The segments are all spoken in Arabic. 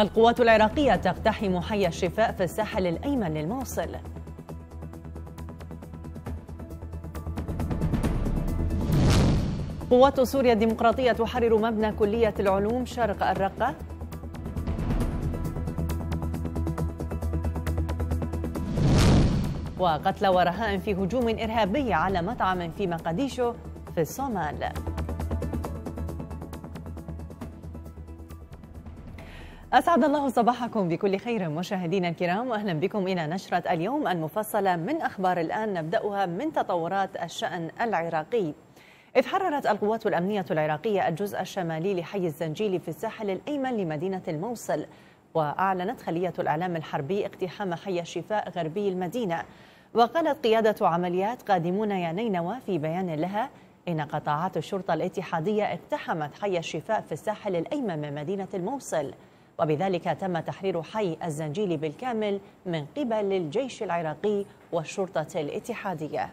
القوات العراقية تقتحم حي الشفاء في الساحل الأيمن للموصل قوات سوريا الديمقراطية تحرر مبنى كلية العلوم شرق الرقة وقتلى ورهائن في هجوم إرهابي على مطعم في مقديشو في الصومال أسعد الله صباحكم بكل خير مشاهدينا الكرام وأهلا بكم إلى نشرة اليوم المفصلة من أخبار الآن نبدأها من تطورات الشأن العراقي إذ حررت القوات الأمنية العراقية الجزء الشمالي لحي الزنجيلي في الساحل الأيمن لمدينة الموصل وأعلنت خلية الإعلام الحربي اقتحام حي الشفاء غربي المدينة وقالت قيادة عمليات قادمون يا نينوى في بيان لها إن قطاعات الشرطة الاتحادية اقتحمت حي الشفاء في الساحل الأيمن من مدينة الموصل وبذلك تم تحرير حي الزنجيل بالكامل من قبل الجيش العراقي والشرطة الاتحادية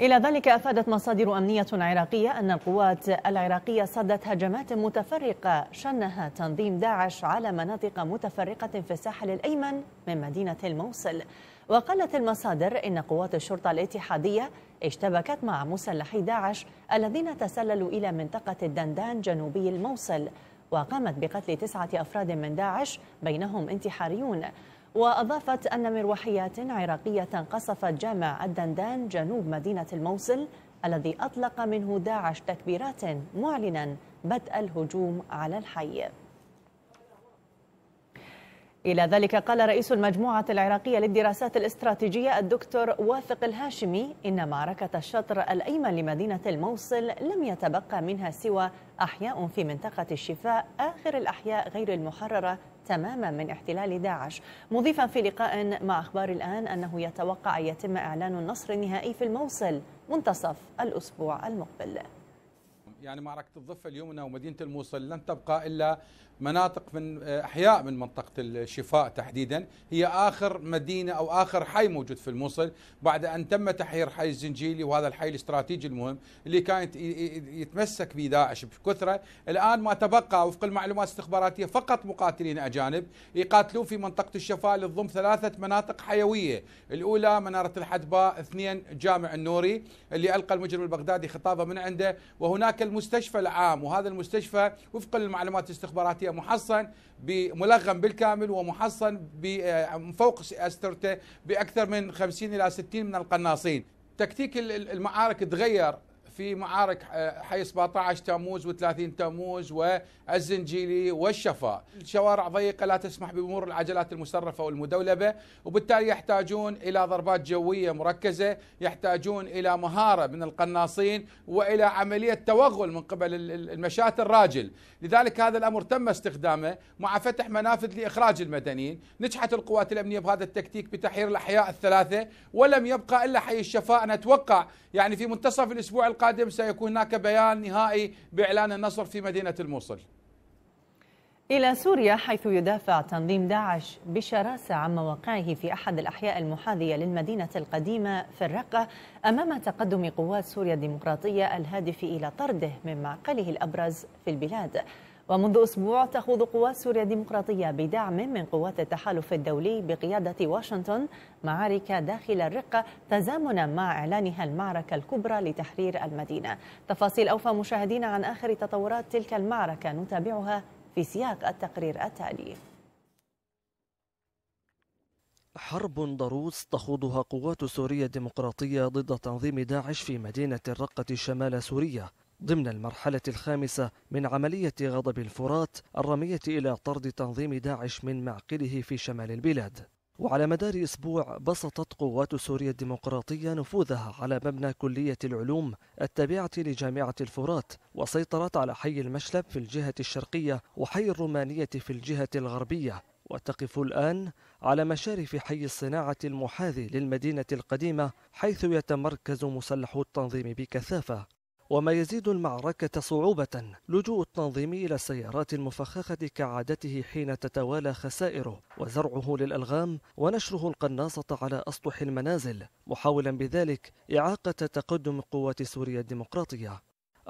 إلى ذلك أفادت مصادر أمنية عراقية أن القوات العراقية صدت هجمات متفرقة شنها تنظيم داعش على مناطق متفرقة في الساحل الأيمن من مدينة الموصل وقالت المصادر إن قوات الشرطة الاتحادية اشتبكت مع مسلحي داعش الذين تسللوا إلى منطقة الدندان جنوبي الموصل وقامت بقتل تسعة أفراد من داعش بينهم انتحاريون وأضافت أن مروحيات عراقية قصفت جامع الدندان جنوب مدينة الموصل الذي أطلق منه داعش تكبيرات معلنا بدء الهجوم على الحي إلى ذلك قال رئيس المجموعة العراقية للدراسات الاستراتيجية الدكتور واثق الهاشمي إن معركة الشطر الأيمن لمدينة الموصل لم يتبقى منها سوى أحياء في منطقة الشفاء آخر الأحياء غير المحررة تماما من احتلال داعش مضيفا في لقاء مع أخبار الآن أنه يتوقع أن يتم إعلان النصر النهائي في الموصل منتصف الأسبوع المقبل يعني معركة الضفة اليمنى ومدينة الموصل لن تبقى إلا مناطق من آه، احياء من منطقه الشفاء تحديدا هي اخر مدينه او اخر حي موجود في الموصل بعد ان تم تحرير حي الزنجيلي وهذا الحي الاستراتيجي المهم اللي كانت يتمسك به داعش بكثره الان ما تبقى وفق المعلومات الاستخباراتيه فقط مقاتلين اجانب يقاتلون في منطقه الشفاء اللي تضم ثلاثه مناطق حيويه الاولى مناره الحدباء اثنين جامع النوري اللي القى المجرم البغدادي خطابه من عنده وهناك المستشفى العام وهذا المستشفى وفق المعلومات الاستخباراتيه الكرواتيا محصن بملغم بالكامل ومحصن آه، فوق استرته باكثر من 50 الى 60 من القناصين تكتيك المعارك تغير في معارك آه، حي 17 تموز و30 تموز والزنجيلي والشفاء الشوارع ضيقة لا تسمح بمرور العجلات المسرفة والمدولبة وبالتالي يحتاجون إلى ضربات جوية مركزة يحتاجون إلى مهارة من القناصين وإلى عملية توغل من قبل المشاة الراجل لذلك هذا الأمر تم استخدامه مع فتح منافذ لإخراج المدنيين نجحت القوات الأمنية بهذا التكتيك بتحرير الأحياء الثلاثة ولم يبقى إلا حي الشفاء نتوقع يعني في منتصف الأسبوع القادم القادم سيكون هناك بيان نهائي بإعلان النصر في مدينة الموصل إلى سوريا حيث يدافع تنظيم داعش بشراسة عن مواقعه في أحد الأحياء المحاذية للمدينة القديمة في الرقة أمام تقدم قوات سوريا الديمقراطية الهادف إلى طرده من معقله الأبرز في البلاد ومنذ أسبوع تخوض قوات سوريا الديمقراطية بدعم من قوات التحالف الدولي بقيادة واشنطن معارك داخل الرقة تزامنا مع إعلانها المعركة الكبرى لتحرير المدينة تفاصيل أوفى مشاهدينا عن آخر تطورات تلك المعركة نتابعها في سياق التقرير التالي حرب ضروس تخوضها قوات سوريا الديمقراطية ضد تنظيم داعش في مدينة الرقة شمال سوريا ضمن المرحلة الخامسة من عملية غضب الفرات الرمية إلى طرد تنظيم داعش من معقله في شمال البلاد وعلى مدار أسبوع بسطت قوات سوريا الديمقراطية نفوذها على مبنى كلية العلوم التابعة لجامعة الفرات وسيطرت على حي المشلب في الجهة الشرقية وحي الرومانية في الجهة الغربية وتقف الآن على مشارف حي الصناعة المحاذي للمدينة القديمة حيث يتمركز مسلح التنظيم بكثافة وما يزيد المعركة صعوبة لجوء التنظيم إلى السيارات المفخخة كعادته حين تتوالى خسائره وزرعه للألغام ونشره القناصة على أسطح المنازل محاولا بذلك إعاقة تقدم قوات سوريا الديمقراطية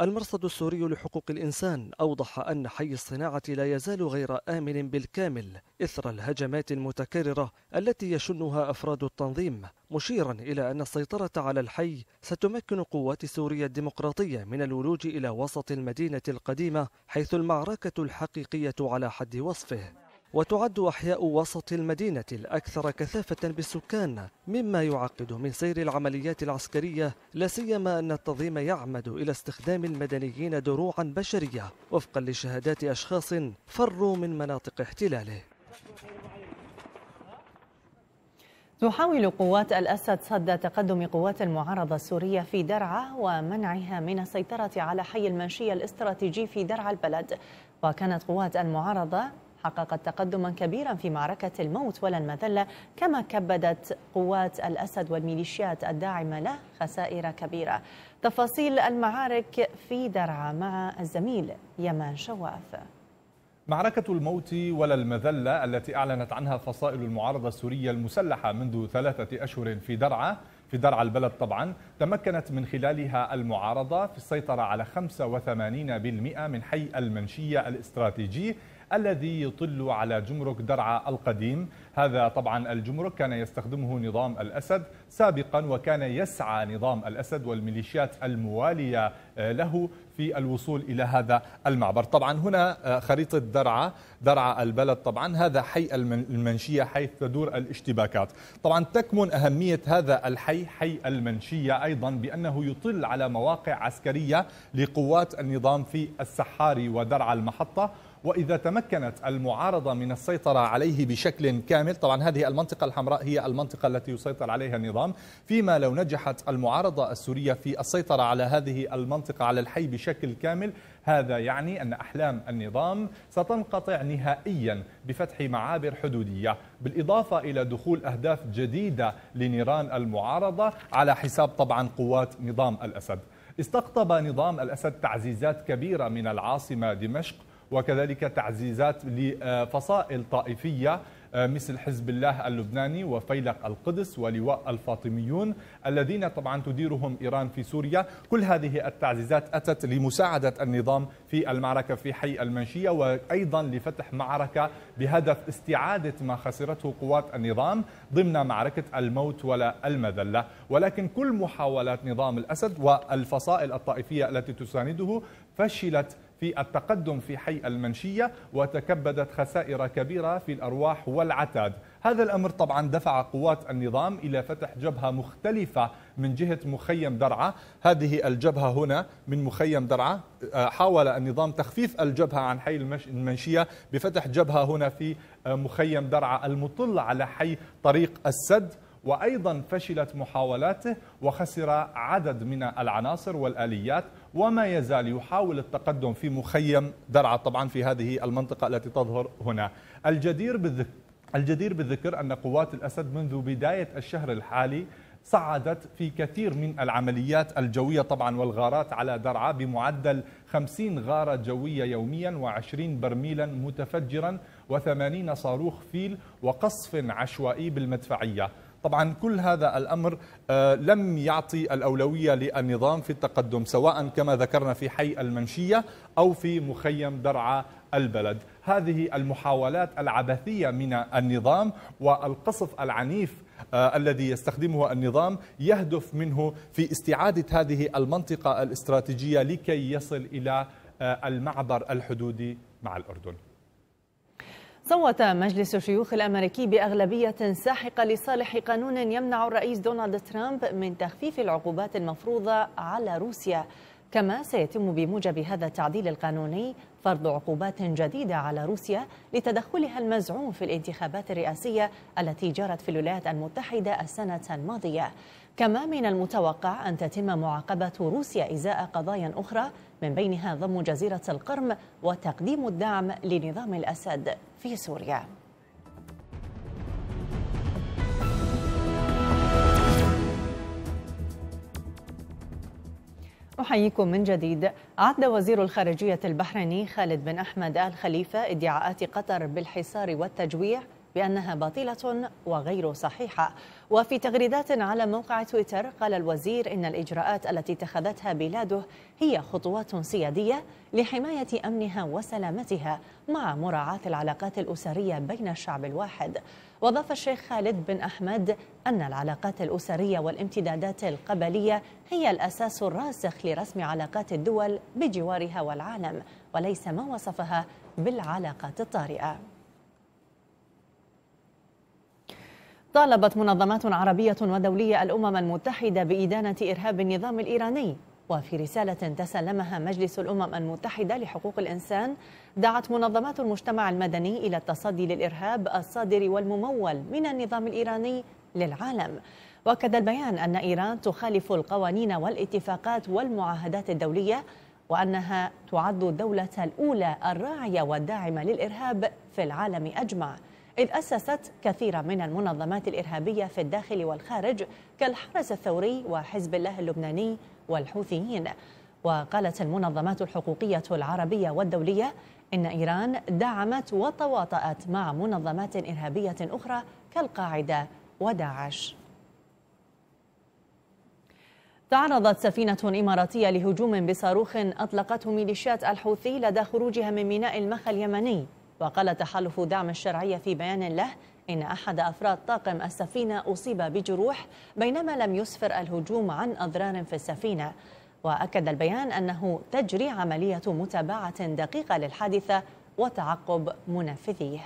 المرصد السوري لحقوق الإنسان أوضح أن حي الصناعة لا يزال غير آمن بالكامل إثر الهجمات المتكررة التي يشنها أفراد التنظيم مشيرا إلى أن السيطرة على الحي ستمكن قوات سوريا الديمقراطية من الولوج إلى وسط المدينة القديمة حيث المعركة الحقيقية على حد وصفه وتعد أحياء وسط المدينة الأكثر كثافة بالسكان مما يعقد من سير العمليات العسكرية لا سيما أن التنظيم يعمد إلى استخدام المدنيين دروعا بشرية وفقا لشهادات أشخاص فروا من مناطق احتلاله تحاول قوات الأسد صد تقدم قوات المعارضة السورية في درعا ومنعها من السيطرة على حي المنشية الاستراتيجي في درعا البلد وكانت قوات المعارضة حققت تقدما كبيرا في معركة الموت ولا المذلة كما كبدت قوات الأسد والميليشيات الداعمة له خسائر كبيرة تفاصيل المعارك في درعا مع الزميل يمان شواف معركة الموت ولا المذلة التي أعلنت عنها فصائل المعارضة السورية المسلحة منذ ثلاثة أشهر في درعا في درعا البلد طبعا تمكنت من خلالها المعارضة في السيطرة على 85% من حي المنشية الاستراتيجي الذي يطل على جمرك درعا القديم هذا طبعا الجمرك كان يستخدمه نظام الأسد سابقا وكان يسعى نظام الأسد والميليشيات الموالية آه، له في الوصول إلى هذا المعبر طبعا هنا آه، خريطة درعا درعا البلد طبعا هذا حي المنشية حيث تدور الاشتباكات طبعا تكمن أهمية هذا الحي حي المنشية أيضا بأنه يطل على مواقع عسكرية لقوات النظام في السحاري ودرعا المحطة وإذا تمكنت المعارضة من السيطرة عليه بشكل كامل طبعا هذه المنطقة الحمراء هي المنطقة التي يسيطر عليها النظام فيما لو نجحت المعارضة السورية في السيطرة على هذه المنطقة على الحي بشكل كامل هذا يعني أن أحلام النظام ستنقطع نهائيا بفتح معابر حدودية بالإضافة إلى دخول أهداف جديدة لنيران المعارضة على حساب طبعا قوات نظام الأسد استقطب نظام الأسد تعزيزات كبيرة من العاصمة دمشق وكذلك تعزيزات لفصائل طائفية آه، مثل حزب الله اللبناني وفيلق القدس ولواء الفاطميون الذين طبعا تديرهم إيران في سوريا كل هذه التعزيزات أتت لمساعدة النظام في المعركة في حي المنشية وأيضا لفتح معركة بهدف استعادة ما خسرته قوات النظام ضمن معركة الموت ولا المذلة ولكن كل محاولات نظام الأسد والفصائل الطائفية التي تسانده فشلت في التقدم في حي المنشية وتكبدت خسائر كبيرة في الأرواح والعتاد هذا الأمر طبعا دفع قوات النظام إلى فتح جبهة مختلفة من جهة مخيم درعة هذه الجبهة هنا من مخيم درعة آه، حاول النظام تخفيف الجبهة عن حي المنشية بفتح جبهة هنا في آه، مخيم درعة المطل على حي طريق السد وأيضا فشلت محاولاته وخسر عدد من العناصر والآليات وما يزال يحاول التقدم في مخيم درعا طبعا في هذه المنطقة التي تظهر هنا الجدير بالذكر الجدير بالذكر أن قوات الأسد منذ بداية الشهر الحالي صعدت في كثير من العمليات الجوية طبعا والغارات على درعا بمعدل 50 غارة جوية يوميا و20 برميلا متفجرا و80 صاروخ فيل وقصف عشوائي بالمدفعية طبعا كل هذا الأمر آه، لم يعطي الأولوية للنظام في التقدم سواء كما ذكرنا في حي المنشية أو في مخيم درعا البلد هذه المحاولات العبثية من النظام والقصف العنيف آه، الذي يستخدمه النظام يهدف منه في استعادة هذه المنطقة الاستراتيجية لكي يصل إلى آه، المعبر الحدودي مع الأردن صوت مجلس الشيوخ الامريكي باغلبيه ساحقه لصالح قانون يمنع الرئيس دونالد ترامب من تخفيف العقوبات المفروضه على روسيا كما سيتم بموجب هذا التعديل القانوني فرض عقوبات جديدة على روسيا لتدخلها المزعوم في الانتخابات الرئاسية التي جرت في الولايات المتحدة السنة الماضية كما من المتوقع أن تتم معاقبة روسيا إزاء قضايا أخرى من بينها ضم جزيرة القرم وتقديم الدعم لنظام الأسد في سوريا أحييكم من جديد عد وزير الخارجية البحريني خالد بن أحمد آل خليفة ادعاءات قطر بالحصار والتجويع بأنها باطلة وغير صحيحة وفي تغريدات على موقع تويتر قال الوزير إن الإجراءات التي اتخذتها بلاده هي خطوات سيادية لحماية أمنها وسلامتها مع مراعاة العلاقات الأسرية بين الشعب الواحد وضاف الشيخ خالد بن أحمد أن العلاقات الأسرية والامتدادات القبلية هي الأساس الراسخ لرسم علاقات الدول بجوارها والعالم وليس ما وصفها بالعلاقات الطارئة طالبت منظمات عربية ودولية الأمم المتحدة بإدانة إرهاب النظام الإيراني وفي رسالة تسلمها مجلس الأمم المتحدة لحقوق الإنسان دعت منظمات المجتمع المدني إلى التصدي للإرهاب الصادر والممول من النظام الإيراني للعالم وأكد البيان أن إيران تخالف القوانين والاتفاقات والمعاهدات الدولية وأنها تعد الدولة الأولى الراعية والداعمة للإرهاب في العالم أجمع إذ أسست كثيرا من المنظمات الإرهابية في الداخل والخارج كالحرس الثوري وحزب الله اللبناني والحوثيين وقالت المنظمات الحقوقية العربية والدولية إن إيران دعمت وتواطأت مع منظمات إرهابية أخرى كالقاعدة وداعش تعرضت سفينة إماراتية لهجوم بصاروخ أطلقته ميليشيات الحوثي لدى خروجها من ميناء المخا اليمني وقال تحالف دعم الشرعية في بيان له إن أحد أفراد طاقم السفينة أصيب بجروح بينما لم يسفر الهجوم عن أضرار في السفينة وأكد البيان أنه تجري عملية متابعة دقيقة للحادثة وتعقب منفذيه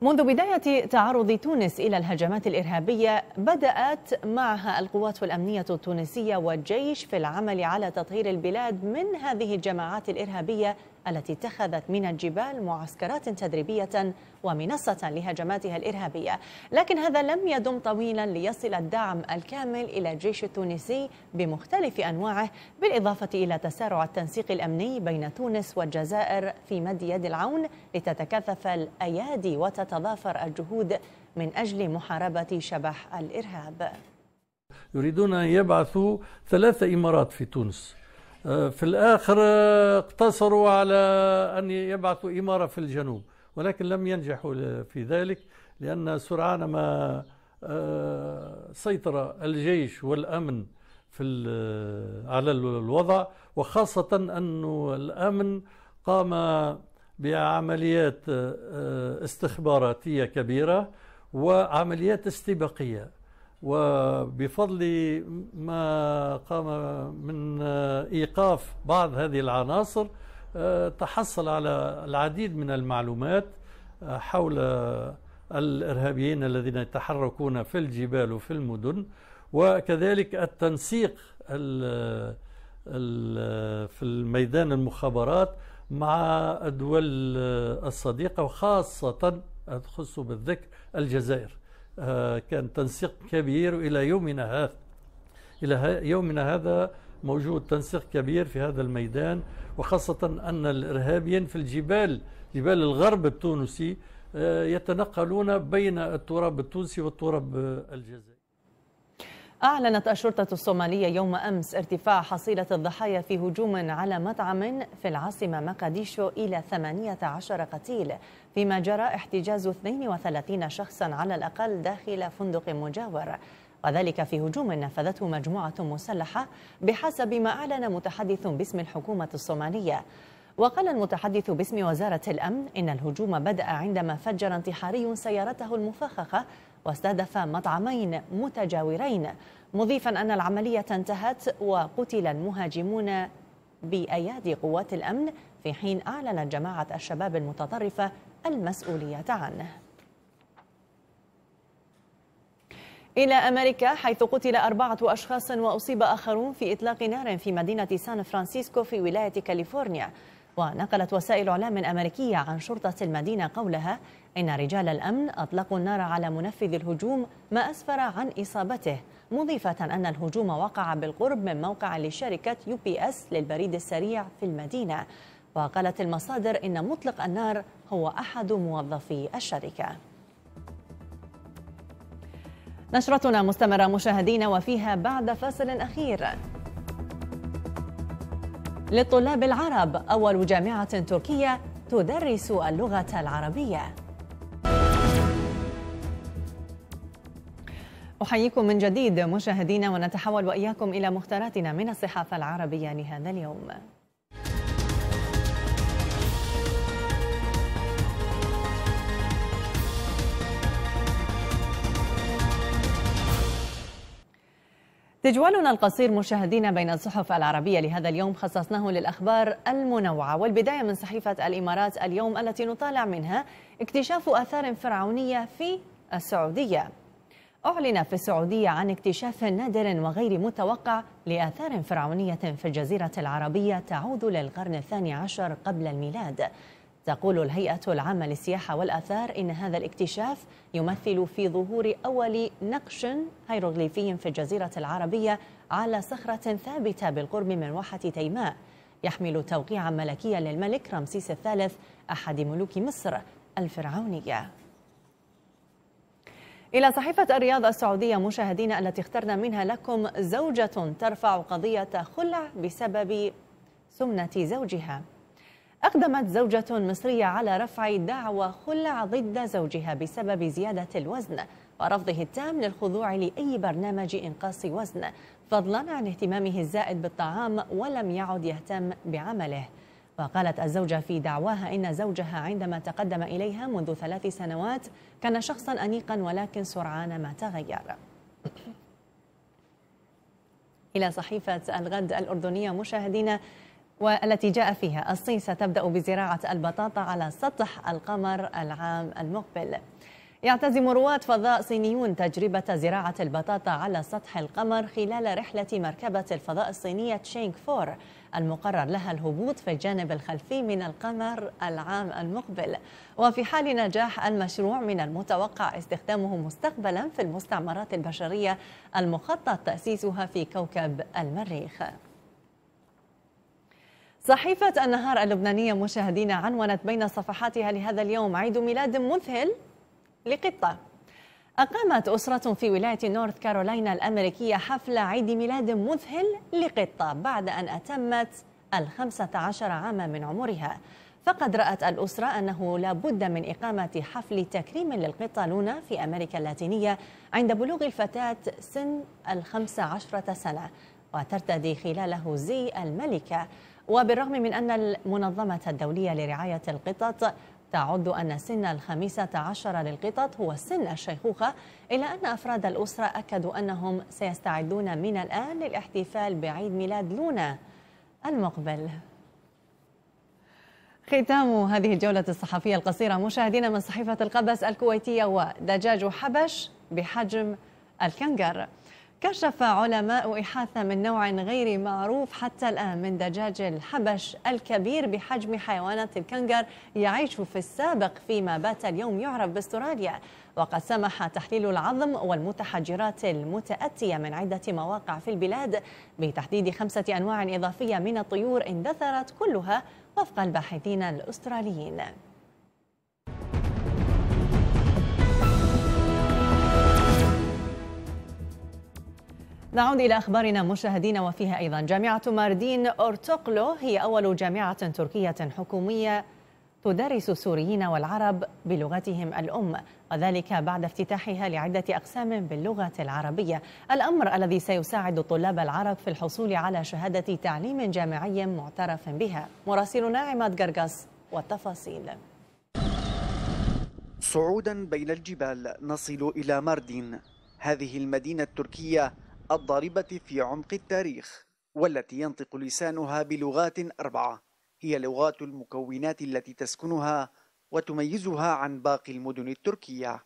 منذ بداية تعرض تونس إلى الهجمات الإرهابية بدأت معها القوات الأمنية التونسية والجيش في العمل على تطهير البلاد من هذه الجماعات الإرهابية التي اتخذت من الجبال معسكرات تدريبية ومنصة لهجماتها الإرهابية لكن هذا لم يدم طويلا ليصل الدعم الكامل إلى الجيش التونسي بمختلف أنواعه بالإضافة إلى تسارع التنسيق الأمني بين تونس والجزائر في مد يد العون لتتكثف الأيادي وتتضافر الجهود من أجل محاربة شبح الإرهاب يريدون أن يبعثوا ثلاث إمارات في تونس آه، في الآخر آه، اقتصروا على أن يبعثوا إمارة في الجنوب ولكن لم ينجحوا في ذلك لأن سرعان ما آه، سيطر الجيش والأمن في على الوضع وخاصة أن الأمن قام بعمليات استخباراتية كبيرة وعمليات استباقية وبفضل ما قام من إيقاف بعض هذه العناصر آه، تحصل على العديد من المعلومات آه، حول الإرهابيين الذين يتحركون في الجبال وفي المدن وكذلك التنسيق في الميدان المخابرات مع الدول الصديقة وخاصة تخص بالذكر الجزائر آه، كان تنسيق كبير وإلى يومنا هذا إلى يومنا هذا موجود تنسيق كبير في هذا الميدان وخاصة أن الإرهابيين في الجبال جبال الغرب التونسي آه، يتنقلون بين التراب التونسي والتراب الجزائري أعلنت الشرطة الصومالية يوم أمس ارتفاع حصيلة الضحايا في هجوم على مطعم في العاصمة مقاديشو إلى 18 قتيل فيما جرى احتجاز 32 شخصا على الأقل داخل فندق مجاور وذلك في هجوم نفذته مجموعة مسلحة بحسب ما أعلن متحدث باسم الحكومة الصومالية وقال المتحدث باسم وزارة الأمن إن الهجوم بدأ عندما فجر انتحاري سيارته المفخخة واستهدف مطعمين متجاورين مضيفا أن العملية انتهت وقتل المهاجمون بأيادي قوات الأمن في حين أعلنت جماعة الشباب المتطرفة المسؤولية عنه إلى أمريكا حيث قتل أربعة أشخاص وأصيب آخرون في إطلاق نار في مدينة سان فرانسيسكو في ولاية كاليفورنيا ونقلت وسائل إعلام أمريكية عن شرطة المدينة قولها إن رجال الأمن أطلقوا النار على منفذ الهجوم ما أسفر عن إصابته مضيفة أن الهجوم وقع بالقرب من موقع لشركة يو بي أس للبريد السريع في المدينة وقالت المصادر إن مطلق النار هو أحد موظفي الشركة نشرتنا مستمرة مشاهدينا وفيها بعد فاصل أخير للطلاب العرب أول جامعة تركية تدرس اللغة العربية أحييكم من جديد مشاهدينا ونتحول وإياكم إلى مختاراتنا من الصحافة العربية لهذا اليوم تجوالنا القصير مشاهدينا بين الصحف العربية لهذا اليوم خصصناه للأخبار المنوعة والبداية من صحيفة الإمارات اليوم التي نطالع منها اكتشاف آثار فرعونية في السعودية أعلن في السعودية عن اكتشاف نادر وغير متوقع لآثار فرعونية في الجزيرة العربية تعود للقرن الثاني عشر قبل الميلاد تقول الهيئة العامة للسياحة والآثار إن هذا الاكتشاف يمثل في ظهور أول نقش هيروغليفي في الجزيرة العربية على صخرة ثابتة بالقرب من واحة تيماء يحمل توقيعا ملكيا للملك رمسيس الثالث أحد ملوك مصر الفرعونية إلى صحيفة الرياض السعودية مشاهدينا التي اخترنا منها لكم زوجة ترفع قضية خلع بسبب سمنة زوجها أقدمت زوجة مصرية على رفع دعوى خلع ضد زوجها بسبب زيادة الوزن ورفضه التام للخضوع لأي برنامج إنقاص وزن فضلا عن اهتمامه الزائد بالطعام ولم يعد يهتم بعمله وقالت الزوجة في دعواها إن زوجها عندما تقدم إليها منذ ثلاث سنوات كان شخصا أنيقا ولكن سرعان ما تغير إلى صحيفة الغد الأردنية مشاهدينا والتي جاء فيها الصين ستبدأ بزراعة البطاطا على سطح القمر العام المقبل يعتزم رواد فضاء صينيون تجربة زراعة البطاطا على سطح القمر خلال رحلة مركبة الفضاء الصينية تشينغ فور المقرر لها الهبوط في الجانب الخلفي من القمر العام المقبل وفي حال نجاح المشروع من المتوقع استخدامه مستقبلا في المستعمرات البشرية المخطط تأسيسها في كوكب المريخ صحيفة النهار اللبنانية مشاهدينا عنونت بين صفحاتها لهذا اليوم عيد ميلاد مذهل لقطة أقامت أسرة في ولاية نورث كارولاينا الأمريكية حفل عيد ميلاد مذهل لقطة بعد أن أتمت الخمسة عشر عاما من عمرها فقد رأت الأسرة أنه لا بد من إقامة حفل تكريم للقطة لونا في أمريكا اللاتينية عند بلوغ الفتاة سن الخمسة عشرة سنة وترتدي خلاله زي الملكة وبالرغم من أن المنظمة الدولية لرعاية القطط تعد أن سن الخامسة عشر للقطط هو سن الشيخوخة إلا أن أفراد الأسرة أكدوا أنهم سيستعدون من الآن للاحتفال بعيد ميلاد لونا المقبل ختام هذه الجولة الصحفية القصيرة مشاهدينا من صحيفة القبس الكويتية ودجاج حبش بحجم الكنغر كشف علماء إحاثة من نوع غير معروف حتى الآن من دجاج الحبش الكبير بحجم حيوانات الكنغر يعيش في السابق فيما بات اليوم يعرف باستراليا وقد سمح تحليل العظم والمتحجرات المتأتية من عدة مواقع في البلاد بتحديد خمسة أنواع إضافية من الطيور اندثرت كلها وفق الباحثين الأستراليين نعود إلى أخبارنا مشاهدين وفيها أيضا جامعة ماردين أورتوقلو هي أول جامعة تركية حكومية تدرس السوريين والعرب بلغتهم الأم وذلك بعد افتتاحها لعدة أقسام باللغة العربية الأمر الذي سيساعد الطلاب العرب في الحصول على شهادة تعليم جامعي معترف بها مراسلنا عماد قرقص والتفاصيل صعودا بين الجبال نصل إلى ماردين هذه المدينة التركية الضاربة في عمق التاريخ والتي ينطق لسانها بلغات أربعة هي لغات المكونات التي تسكنها وتميزها عن باقي المدن التركية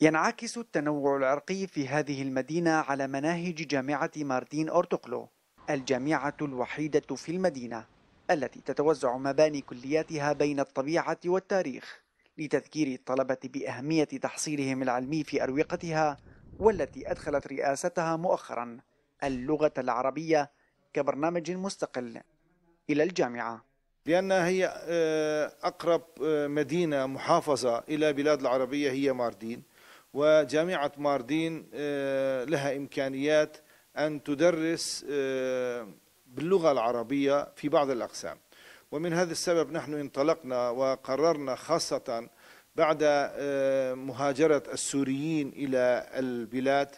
ينعكس التنوع العرقي في هذه المدينة على مناهج جامعة مارتين أورتوغلو الجامعة الوحيدة في المدينة التي تتوزع مباني كلياتها بين الطبيعة والتاريخ لتذكير الطلبة بأهمية تحصيلهم العلمي في أروقتها والتي أدخلت رئاستها مؤخرا اللغة العربية كبرنامج مستقل إلى الجامعة لأنها هي آه، أقرب آه، مدينة محافظة إلى بلاد العربية هي ماردين وجامعة ماردين آه، لها إمكانيات أن تدرس باللغة العربية في بعض الأقسام ومن هذا السبب نحن انطلقنا وقررنا خاصة بعد آه، مهاجرة السوريين إلى البلاد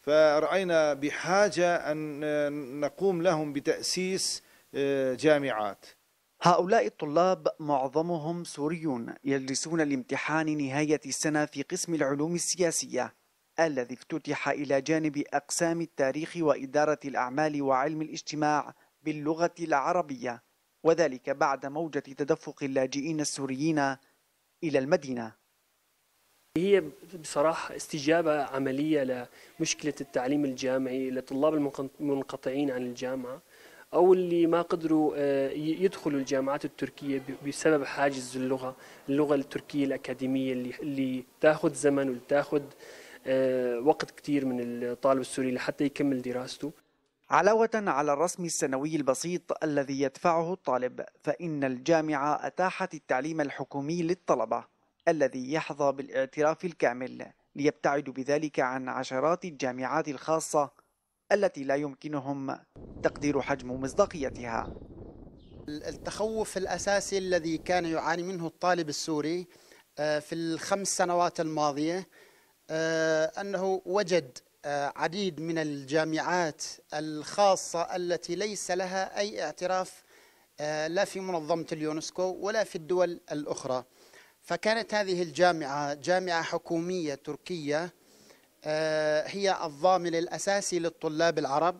فرأينا بحاجة أن آه، نقوم لهم بتأسيس آه، جامعات هؤلاء الطلاب معظمهم سوريون يجلسون لامتحان نهاية السنة في قسم العلوم السياسية الذي افتتح إلى جانب أقسام التاريخ وإدارة الأعمال وعلم الاجتماع باللغة العربية وذلك بعد موجة تدفق اللاجئين السوريين إلى المدينة هي بصراحة استجابة عملية لمشكلة التعليم الجامعي للطلاب المنقطعين عن الجامعة أو اللي ما قدروا آه، يدخلوا الجامعات التركية بسبب حاجز اللغة اللغة التركية الأكاديمية اللي, اللي تاخذ زمن وتاخذ آه، وقت كثير من الطالب السوري لحتى يكمل دراسته علاوة على الرسم السنوي البسيط الذي يدفعه الطالب فإن الجامعة أتاحت التعليم الحكومي للطلبة الذي يحظى بالاعتراف الكامل ليبتعدوا بذلك عن عشرات الجامعات الخاصة التي لا يمكنهم تقدير حجم مصداقيتها التخوف الأساسي الذي كان يعاني منه الطالب السوري آه، في الخمس سنوات الماضية آه، أنه وجد عديد من الجامعات الخاصة التي ليس لها أي اعتراف آه، لا في منظمة اليونسكو ولا في الدول الأخرى فكانت هذه الجامعة جامعة حكومية تركية آه، هي الضامن الأساسي للطلاب العرب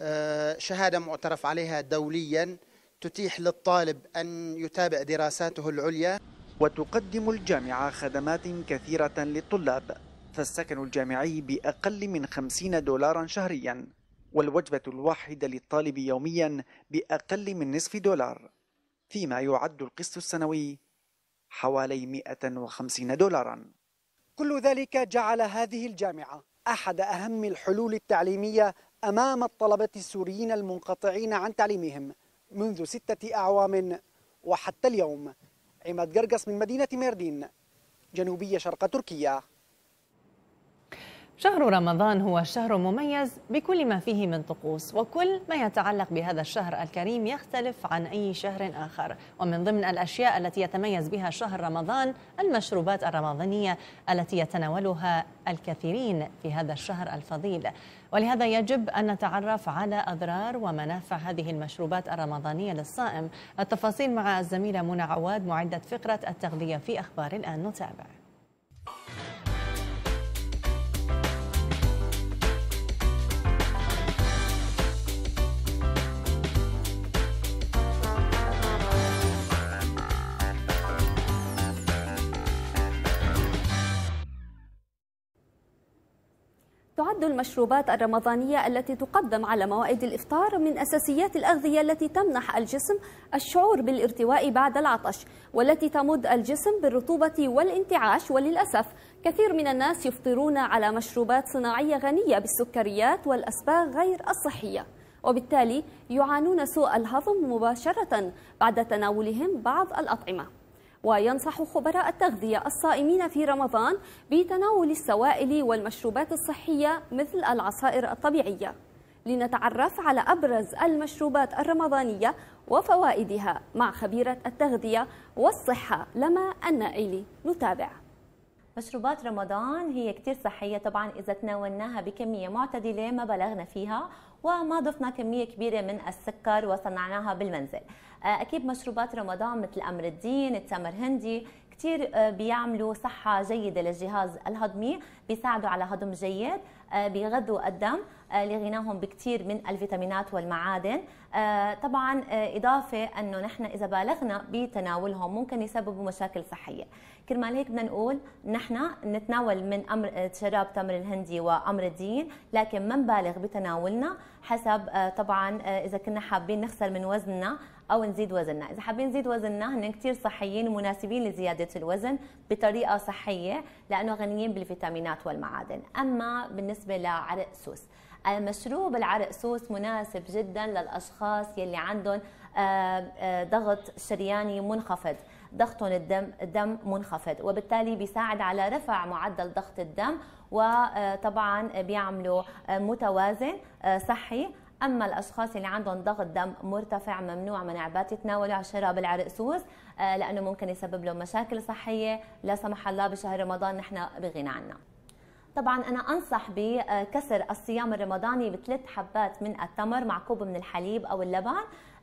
آه، شهادة معترف عليها دوليا تتيح للطالب أن يتابع دراساته العليا وتقدم الجامعة خدمات كثيرة للطلاب فالسكن الجامعي بأقل من 50 دولارا شهريا والوجبة الواحدة للطالب يوميا بأقل من نصف دولار فيما يعد القسط السنوي حوالي 150 دولارا كل ذلك جعل هذه الجامعة أحد أهم الحلول التعليمية أمام الطلبة السوريين المنقطعين عن تعليمهم منذ ستة أعوام وحتى اليوم عماد قرقص من مدينة ميردين جنوبية شرق تركيا شهر رمضان هو شهر مميز بكل ما فيه من طقوس وكل ما يتعلق بهذا الشهر الكريم يختلف عن أي شهر آخر ومن ضمن الأشياء التي يتميز بها شهر رمضان المشروبات الرمضانية التي يتناولها الكثيرين في هذا الشهر الفضيل ولهذا يجب أن نتعرف على أضرار ومنافع هذه المشروبات الرمضانية للصائم التفاصيل مع الزميلة منى عواد معدة فقرة التغذية في أخبار الآن نتابع تعد المشروبات الرمضانية التي تقدم على موائد الإفطار من أساسيات الأغذية التي تمنح الجسم الشعور بالارتواء بعد العطش والتي تمد الجسم بالرطوبة والانتعاش وللأسف كثير من الناس يفطرون على مشروبات صناعية غنية بالسكريات والأسباغ غير الصحية وبالتالي يعانون سوء الهضم مباشرة بعد تناولهم بعض الأطعمة وينصح خبراء التغذية الصائمين في رمضان بتناول السوائل والمشروبات الصحية مثل العصائر الطبيعية لنتعرف على أبرز المشروبات الرمضانية وفوائدها مع خبيرة التغذية والصحة لما النائلي نتابع مشروبات رمضان هي كتير صحية طبعا إذا تناولناها بكمية معتدلة ما بلغنا فيها وما ضفنا كمية كبيرة من السكر وصنعناها بالمنزل آه، أكيد مشروبات رمضان مثل أمر الدين التمر هندي كثير آه، بيعملوا صحة جيدة للجهاز الهضمي بيساعدوا على هضم جيد آه، بيغذوا الدم آه، لغناهم بكثير من الفيتامينات والمعادن آه، طبعا آه، إضافة أنه نحن إذا بالغنا بتناولهم ممكن يسببوا مشاكل صحية كرمال هيك بدنا نقول نحن نتناول من أمر شراب تمر الهندي وأمر الدين لكن ما نبالغ بتناولنا حسب طبعا إذا كنا حابين نخسر من وزننا او نزيد وزننا اذا حابين نزيد وزننا هن كثير صحيين ومناسبين لزياده الوزن بطريقه صحيه لانه غنيين بالفيتامينات والمعادن اما بالنسبه لعرق سوس مشروب العرق سوس مناسب جدا للاشخاص يلي عندهم آه، آه، ضغط شرياني منخفض ضغطهم الدم الدم منخفض وبالتالي بيساعد على رفع معدل ضغط الدم وطبعا آه، بيعملوا متوازن صحي اما الاشخاص اللي عندهم ضغط دم مرتفع ممنوع من عباد يتناولوا شراب سوس لانه ممكن يسبب لهم مشاكل صحيه لا سمح الله بشهر رمضان نحن بغنى عنها طبعا أنا أنصح بكسر الصيام الرمضاني بثلاث حبات من التمر مع كوب من الحليب أو اللبن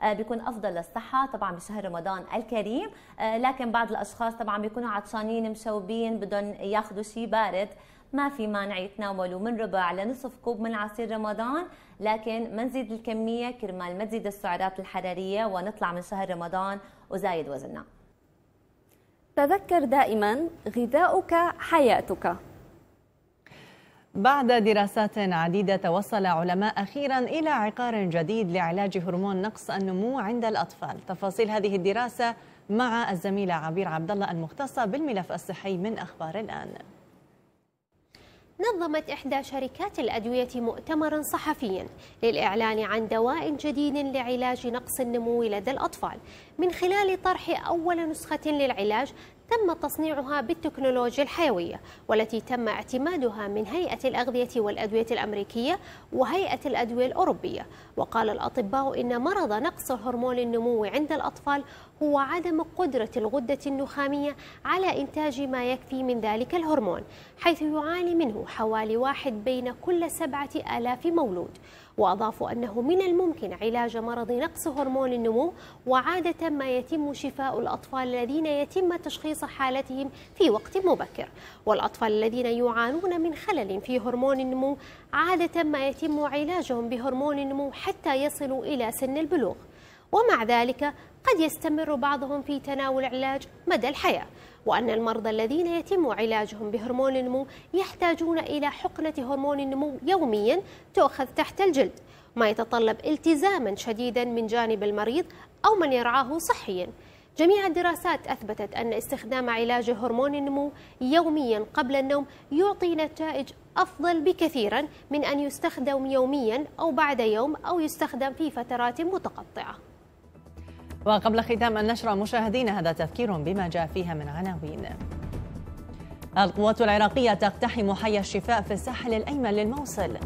آه، بيكون افضل للصحه طبعا بشهر رمضان الكريم آه، لكن بعض الاشخاص طبعا بيكونوا عطشانين مشوبين بدهم ياخذوا شيء بارد ما في مانع يتناولوا من ربع لنصف كوب من عصير رمضان لكن ما نزيد الكميه كرمال ما تزيد السعرات الحراريه ونطلع من شهر رمضان وزايد وزننا تذكر دائما غذاؤك حياتك بعد دراسات عديدة توصل علماء أخيرا إلى عقار جديد لعلاج هرمون نقص النمو عند الأطفال تفاصيل هذه الدراسة مع الزميلة عبير عبد الله المختصة بالملف الصحي من أخبار الآن نظمت إحدى شركات الأدوية مؤتمرا صحفيا للإعلان عن دواء جديد لعلاج نقص النمو لدى الأطفال من خلال طرح أول نسخة للعلاج تم تصنيعها بالتكنولوجيا الحيوية والتي تم اعتمادها من هيئة الأغذية والأدوية الأمريكية وهيئة الأدوية الأوروبية وقال الأطباء إن مرض نقص هرمون النمو عند الأطفال هو عدم قدرة الغدة النخامية على إنتاج ما يكفي من ذلك الهرمون حيث يعاني منه حوالي واحد بين كل سبعة آلاف مولود وأضافوا أنه من الممكن علاج مرض نقص هرمون النمو وعادة ما يتم شفاء الأطفال الذين يتم تشخيص حالتهم في وقت مبكر والأطفال الذين يعانون من خلل في هرمون النمو عادة ما يتم علاجهم بهرمون النمو حتى يصلوا إلى سن البلوغ ومع ذلك قد يستمر بعضهم في تناول علاج مدى الحياة وأن المرضى الذين يتم علاجهم بهرمون النمو يحتاجون إلى حقنة هرمون النمو يوميا تؤخذ تحت الجلد ما يتطلب التزاما شديدا من جانب المريض أو من يرعاه صحيا جميع الدراسات أثبتت أن استخدام علاج هرمون النمو يوميا قبل النوم يعطي نتائج أفضل بكثيرا من أن يستخدم يوميا أو بعد يوم أو يستخدم في فترات متقطعة وقبل ختام النشرة مشاهدينا هذا تذكير بما جاء فيها من عناوين القوات العراقية تقتحم حي الشفاء في الساحل الأيمن للموصل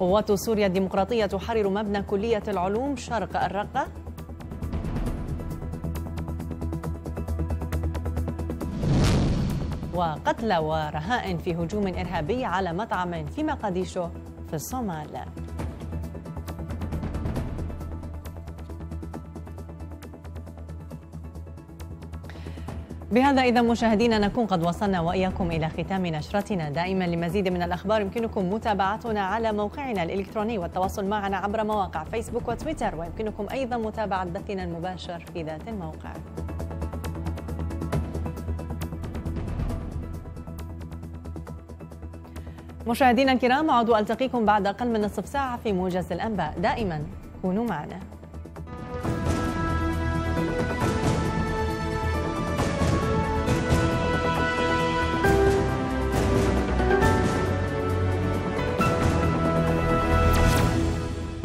قوات سوريا الديمقراطية تحرر مبنى كلية العلوم شرق الرقة وقتلى ورهائن في هجوم إرهابي على مطعم في مقاديشو في الصومال بهذا إذا مشاهدينا نكون قد وصلنا وإياكم إلى ختام نشرتنا دائما لمزيد من الأخبار يمكنكم متابعتنا على موقعنا الإلكتروني والتواصل معنا عبر مواقع فيسبوك وتويتر ويمكنكم أيضا متابعة بثنا المباشر في ذات الموقع مشاهدينا الكرام أعود ألتقيكم بعد أقل من نصف ساعة في موجز الأنباء دائما كونوا معنا